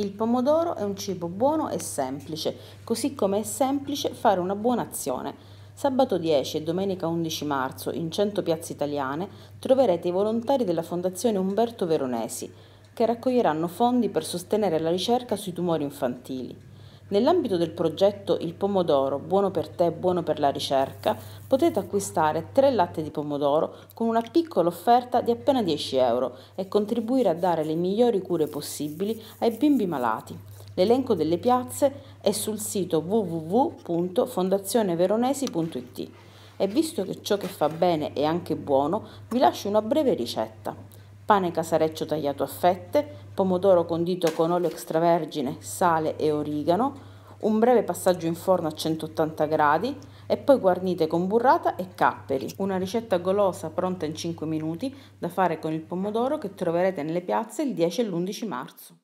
Il pomodoro è un cibo buono e semplice, così come è semplice fare una buona azione. Sabato 10 e domenica 11 marzo in 100 piazze italiane troverete i volontari della Fondazione Umberto Veronesi che raccoglieranno fondi per sostenere la ricerca sui tumori infantili. Nell'ambito del progetto Il pomodoro, buono per te, buono per la ricerca, potete acquistare tre latte di pomodoro con una piccola offerta di appena 10 euro e contribuire a dare le migliori cure possibili ai bimbi malati. L'elenco delle piazze è sul sito www.fondazioneveronesi.it e visto che ciò che fa bene è anche buono, vi lascio una breve ricetta. Pane casareccio tagliato a fette, pomodoro condito con olio extravergine, sale e origano, un breve passaggio in forno a 180 gradi e poi guarnite con burrata e capperi. Una ricetta golosa pronta in 5 minuti da fare con il pomodoro che troverete nelle piazze il 10 e l'11 marzo.